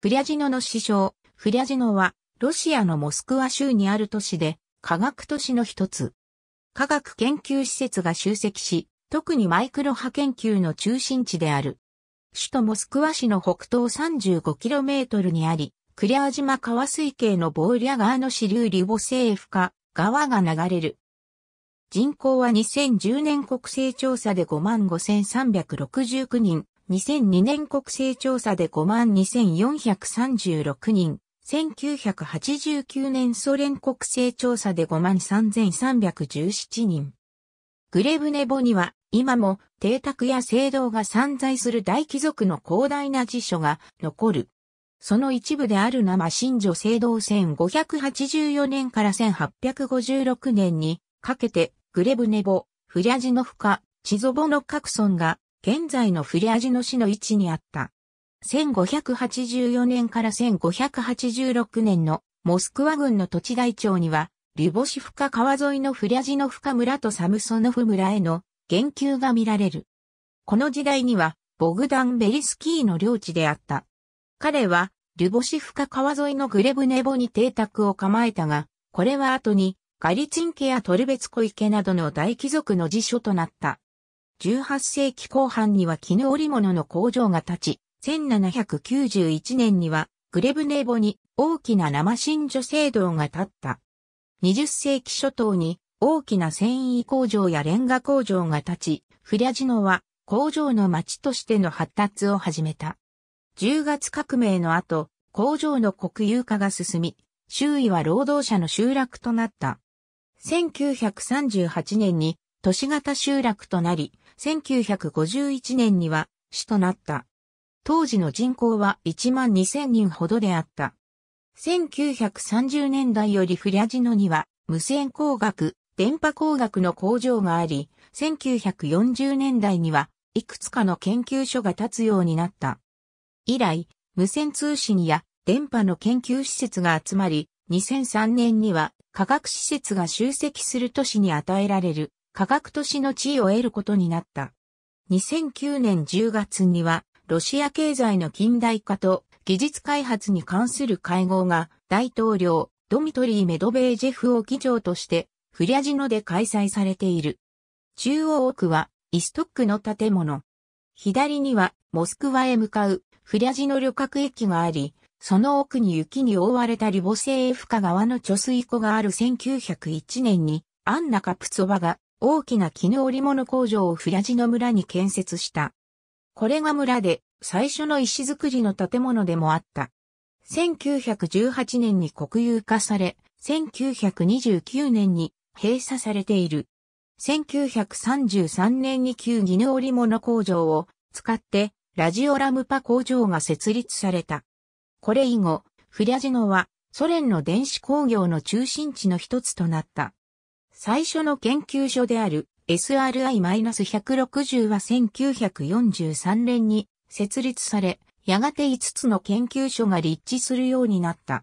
フリャジノの師匠、フリャジノは、ロシアのモスクワ州にある都市で、科学都市の一つ。科学研究施設が集積し、特にマイクロ波研究の中心地である。首都モスクワ市の北東 35km にあり、クリア島川水系のボーリャ川の支流リボセーフカ川が流れる。人口は2010年国勢調査で55,369人、2002年国勢調査で52,436人、1989年ソ連国勢調査で53,317人。グレブネボには今も邸宅や聖堂が散在する大貴族の広大な辞書が残る。その一部である生新女聖堂1584年から1856年にかけてグレブネボ、フリャジノフカ、チゾボの各村が現在のフレアジノ市の位置にあった。1584年から1586年のモスクワ軍の土地台帳には、リュボシフカ川沿いのフリャジノフカ村とサムソノフ村への言及が見られる。この時代には、ボグダン・ベリスキーの領地であった。彼は、リュボシフカ川沿いのグレブネボに邸宅を構えたが、これは後に、ガリチン家やトルベツコ池などの大貴族の辞書となった。18世紀後半には絹織物の工場が立ち、1791年にはグレブネーボに大きな生真女聖堂が建った。20世紀初頭に大きな繊維工場やレンガ工場が立ち、フリャジノは工場の町としての発達を始めた。10月革命の後、工場の国有化が進み、周囲は労働者の集落となった。1938年に都市型集落となり、1951年には市となった。当時の人口は1万2000人ほどであった。1930年代よりフリャジノには無線工学、電波工学の工場があり、1940年代にはいくつかの研究所が立つようになった。以来、無線通信や電波の研究施設が集まり、2003年には科学施設が集積する都市に与えられる。科学都市の地位を得ることになった。2009年10月には、ロシア経済の近代化と技術開発に関する会合が大統領ドミトリー・メドベージェフを議長としてフリャジノで開催されている。中央奥はイストックの建物。左にはモスクワへ向かうフリャジノ旅客駅があり、その奥に雪に覆われたリボセーフカ川の貯水湖がある1901年にアンナ・カプツォバが大きな絹織物工場をフラジの村に建設した。これが村で最初の石造りの建物でもあった。1918年に国有化され、1929年に閉鎖されている。1933年に旧絹織物工場を使ってラジオラムパ工場が設立された。これ以後、フリャジノはソ連の電子工業の中心地の一つとなった。最初の研究所である SRI-160 は1943年に設立され、やがて5つの研究所が立地するようになった。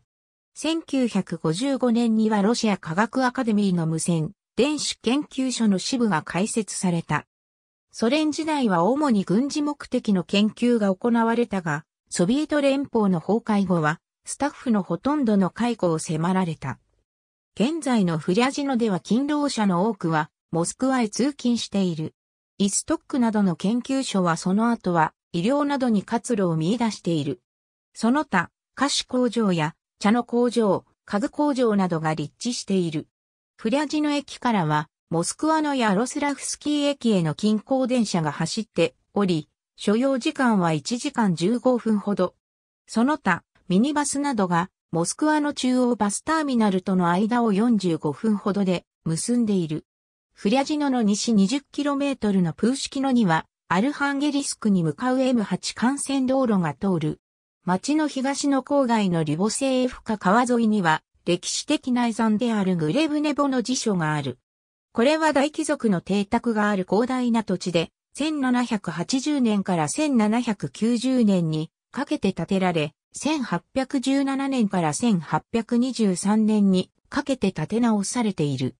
1955年にはロシア科学アカデミーの無線、電子研究所の支部が開設された。ソ連時代は主に軍事目的の研究が行われたが、ソビエト連邦の崩壊後は、スタッフのほとんどの解雇を迫られた。現在のフリャジノでは勤労者の多くは、モスクワへ通勤している。イストックなどの研究所はその後は、医療などに活路を見出している。その他、菓子工場や茶の工場、家具工場などが立地している。フリャジノ駅からは、モスクワのヤロスラフスキー駅への近郊電車が走っており、所要時間は1時間15分ほど。その他、ミニバスなどがモスクワの中央バスターミナルとの間を45分ほどで結んでいる。フリャジノの西 20km のプーシキノには、アルハンゲリスクに向かう M8 幹線道路が通る。町の東の郊外のリボセーフカ川沿いには、歴史的内山であるグレブネボの辞書がある。これは大貴族の邸宅がある広大な土地で、1780年から1790年にかけて建てられ、1817年から1823年にかけて建て直されている。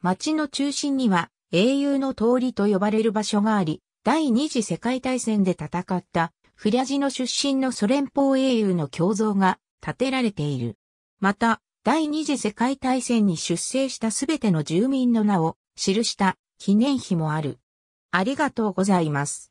町の中心には英雄の通りと呼ばれる場所があり、第二次世界大戦で戦ったフリャジの出身のソ連邦英雄の胸像が建てられている。また、第二次世界大戦に出征したすべての住民の名を記した記念碑もある。ありがとうございます。